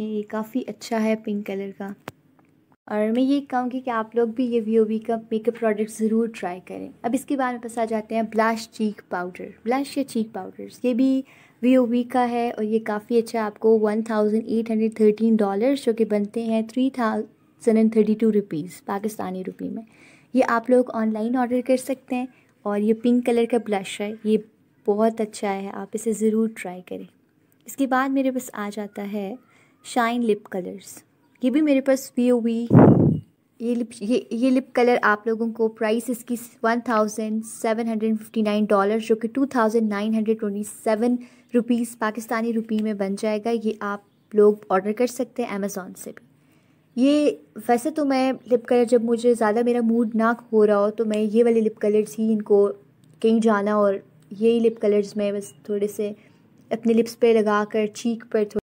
ये काफ़ी अच्छा है पिंक कलर का और मैं ये कहूँगी कि आप लोग भी ये वी ओ वी का मेकअप प्रोडक्ट ज़रूर ट्राई करें अब इसके बाद में पास आ जाते हैं ब्लश चीक पाउडर ब्लश या चीक पाउडर्स ये भी वी ओ वी का है और ये काफ़ी अच्छा आपको one thousand eight hundred thirteen dollars जो कि बनते हैं three thousand and thirty two rupees Pakistani rupee में ये आप लोग ऑनलाइन ऑर्डर कर सकते हैं और ये पिंक कलर का ब्लश है ये बहुत अच्छा है आप इसे ज़रूर ट्राई करें इसके बाद मेरे पास आ जाता है शाइन लिप कलर्स ये भी मेरे पास वी ओ वी ये लिप ये ये लिप कलर आप लोगों को प्राइस इसकी one thousand seven hundred fifty nine dollar जो कि two thousand nine hundred twenty seven rupees Pakistani rupee में बन जाएगा ये आप लोग ऑर्डर कर सकते हैं अमेज़ोन से भी ये वैसे तो मैं लिप कलर जब मुझे ज़्यादा मेरा मूड ना हो रहा हो तो मैं ये वाले लिप कलर्स ही इनको कहीं जाना और यही लिप कलर्स मैं बस थोड़े से अपने लिप्स पर लगा कर चीक पर